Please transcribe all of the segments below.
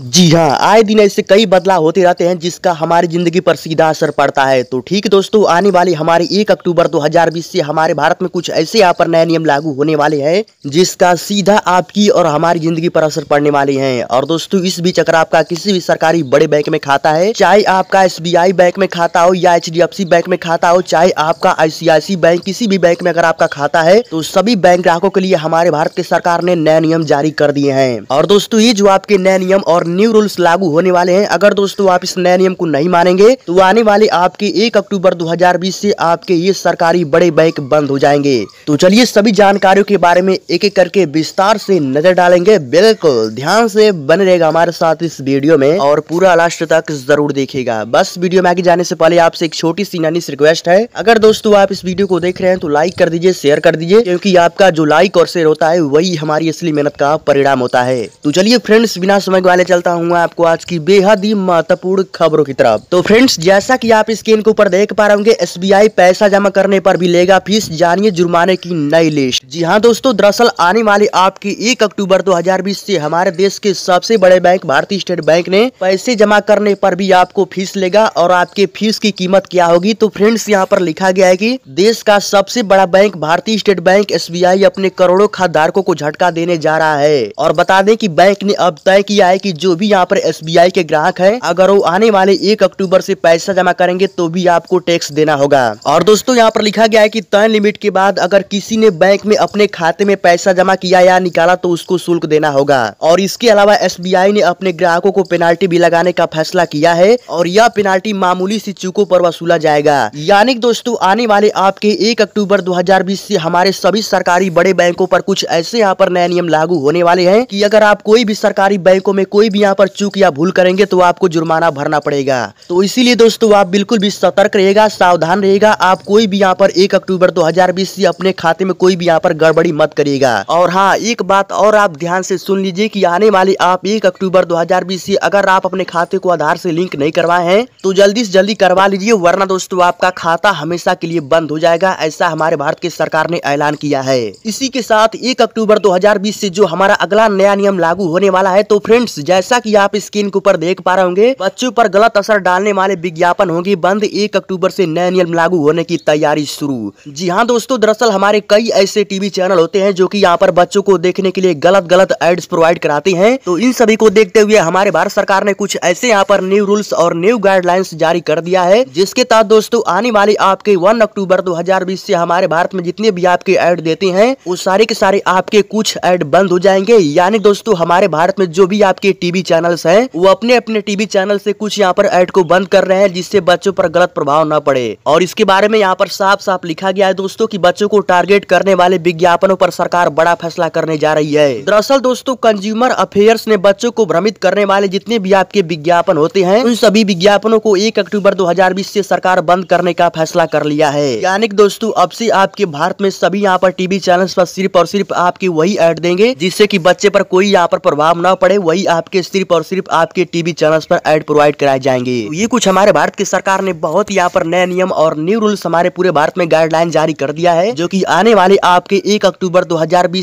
जी हाँ आए दिन ऐसे कई बदलाव होते रहते हैं जिसका हमारी ज़िंदगी पर सीधा असर पड़ता है तो ठीक दोस्तों आने वाली हमारी एक अक्टूबर 2020 से हमारे भारत में कुछ ऐसे यहाँ पर नए नियम लागू होने वाले हैं जिसका सीधा आपकी और हमारी ज़िंदगी पर असर पड़ने वाले हैं और दोस्तों इस बीच अगर आपका किसी भी सरकारी बड़े बैंक में खाता है चाहे आपका एस बैंक में खाता हो या एच बैंक में खाता हो चाहे आपका आई बैंक किसी भी बैंक में अगर आपका खाता है तो सभी बैंक ग्राहकों के लिए हमारे भारत की सरकार ने नए नियम जारी कर दिए हैं और दोस्तों ये जो आपके नए नियम और न्यू रूल्स लागू होने वाले हैं अगर दोस्तों आप इस नए नियम को नहीं मानेंगे तो आने वाले आपके एक अक्टूबर 2020 से आपके ये सरकारी बड़े बैंक बंद हो जाएंगे तो चलिए सभी जानकारियों के बारे में एक एक करके विस्तार से नजर डालेंगे बिल्कुल ध्यान से बने रहेगा हमारे साथ इस वीडियो में और पूरा लास्ट तक जरूर देखेगा बस वीडियो में आगे जाने से पहले आपसे एक छोटी सी नानी रिक्वेस्ट है अगर दोस्तों आप इस वीडियो को देख रहे हैं तो लाइक कर दीजिए शेयर कर दीजिए क्योंकि आपका जो लाइक और शेयर होता है वही हमारी असली मेहनत का परिणाम होता है तो चलिए फ्रेंड्स बिना समय वाले चल चलता हूँ आपको आज की बेहद ही महत्वपूर्ण खबरों की तरफ तो फ्रेंड्स जैसा की आप स्क्रीन के ऊपर देख पा रहे होंगे एस पैसा जमा करने पर भी लेगा फीस जानिए जुर्माने की नई लिस्ट जी हाँ दोस्तों दरअसल आने वाली आपकी एक अक्टूबर दो से हमारे देश के सबसे बड़े बैंक भारतीय स्टेट बैंक ने पैसे जमा करने पर भी आपको फीस लेगा और आपके फीस की कीमत क्या होगी तो फ्रेंड्स यहाँ पर लिखा गया है की देश का सबसे बड़ा बैंक भारतीय स्टेट बैंक एस अपने करोड़ों खाताधारकों को झटका देने जा रहा है और बता दें की बैंक ने अब तय किया है की जो भी यहाँ पर एस के ग्राहक है अगर वो आने वाले एक अक्टूबर से पैसा जमा करेंगे तो भी आपको टैक्स देना होगा और दोस्तों यहाँ पर लिखा गया है की तय लिमिट के बाद अगर किसी ने बैंक में अपने खाते में पैसा जमा किया या निकाला तो उसको शुल्क देना होगा और इसके अलावा एस ने अपने ग्राहकों को पेनाल्टी भी लगाने का फैसला किया है और यह पेनाल्टी मामूली सी चूको आरोप वसूला जाएगा यानी दोस्तों आने वाले आपके एक अक्टूबर 2020 से हमारे सभी सरकारी बड़े बैंकों पर कुछ ऐसे यहाँ पर नए नियम लागू होने वाले हैं कि अगर आप कोई भी सरकारी बैंकों में कोई कोई भी यहाँ पर चूक या भूल करेंगे तो आपको जुर्माना भरना पड़ेगा तो इसीलिए दोस्तों आप बिल्कुल भी सतर्क रहेगा सावधान रहेगा आप कोई भी यहाँ पर एक अक्टूबर दो हजार बीस से अपने खाते में कोई भी यहाँ पर गड़बड़ी मत करेगा और हाँ एक बात और आप ध्यान से सुन लीजिए की आने वाले आप एक अक्टूबर दो से अगर आप अपने खाते को आधार से लिंक नहीं करवाए हैं तो जल्दी से जल्दी करवा लीजिए वरना दोस्तों आपका खाता हमेशा के लिए बंद हो जाएगा ऐसा हमारे भारत की सरकार ने ऐलान किया है इसी के साथ एक अक्टूबर दो से जो हमारा अगला नया नियम लागू होने वाला है तो फ्रेंड्स जय जैसा कि आप स्क्रीन के ऊपर देख पा रहे होंगे बच्चों पर गलत असर डालने वाले विज्ञापन होंगे बंद एक अक्टूबर से नए नियम लागू होने की तैयारी शुरू जी हाँ दोस्तों दरअसल हमारे कई ऐसे टीवी चैनल होते हैं जो की यहाँ पर बच्चों को देखने के लिए गलत गलत एड्स प्रोवाइड कराते हैं तो इन सभी को देखते हुए हमारे भारत सरकार ने कुछ ऐसे यहाँ पर न्यू रूल्स और न्यू गाइडलाइंस जारी कर दिया है जिसके तहत दोस्तों आने वाली आपके वन अक्टूबर दो हजार बीस से हमारे भारत में जितने भी आपके एड देते हैं वो सारे के सारे आपके कुछ एड बंद हो जाएंगे यानी दोस्तों हमारे भारत में जो भी आपके टीवी टीवी चैनल्स हैं वो अपने अपने टीवी चैनल से कुछ यहाँ पर ऐड को बंद कर रहे हैं जिससे बच्चों पर गलत प्रभाव न पड़े और इसके बारे में यहाँ पर साफ साफ लिखा गया है दोस्तों की बच्चों को टारगेट करने वाले विज्ञापनों पर सरकार बड़ा फैसला करने जा रही है दरअसल दोस्तों कंज्यूमर अफेयर्स ने बच्चों को भ्रमित करने वाले जितने भी आपके विज्ञापन होते हैं उन सभी विज्ञापनों को एक अक्टूबर 2020 से सरकार बंद करने का फैसला कर लिया है यानी दोस्तों अब से आपके भारत में सभी यहाँ पर टीवी चैनल्स पर सिर्फ और सिर्फ आपकी वही ऐड देंगे जिससे कि बच्चे पर कोई यहाँ पर प्रभाव न पड़े वही आपके के सिर्फ और सिर्फ आपके टीवी चैनल्स पर एड प्रोवाइड कराए जाएंगे तो ये कुछ हमारे भारत की सरकार ने बहुत यहाँ पर नए नियम और न्यू रूल्स हमारे पूरे भारत में गाइडलाइन जारी कर दिया है जो की आने वाले आपके एक अक्टूबर दो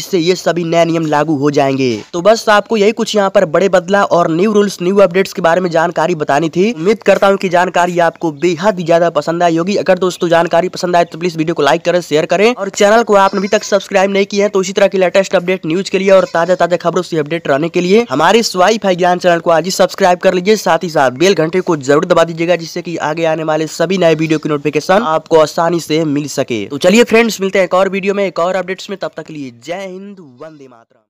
से ये सभी नए नियम लागू हो जाएंगे तो बस आपको यही कुछ यहाँ पर बड़े बदलाव और न्यू रूल्स न्यू अपडेट्स के बारे में जानकारी बतानी थी उम्मीद करता हूँ की जानकारी आपको बेहद ही ज्यादा पसंद आई होगी अगर दोस्तों जानकारी पसंद आए तो प्लीज वीडियो को लाइक करें शेयर करें और चैनल को आपने अभी तक सब्सक्राइब नहीं किया है तो इसी तरह की लेटेस्ट अपडेट न्यूज के लिए और ताजा ताजा खबरों से अपडेट रहने के लिए हमारे स्वाइप फाइव ज्ञान चैनल को आज ही सब्सक्राइब कर लीजिए साथ ही साथ बेल घंटे को जरूर दबा दीजिएगा जिससे कि आगे आने वाले सभी नए वीडियो की नोटिफिकेशन आपको आसानी से मिल सके तो चलिए फ्रेंड्स मिलते हैं एक और वीडियो में एक और अपडेट्स में तब तक लिए जय हिंद वंदे मातरा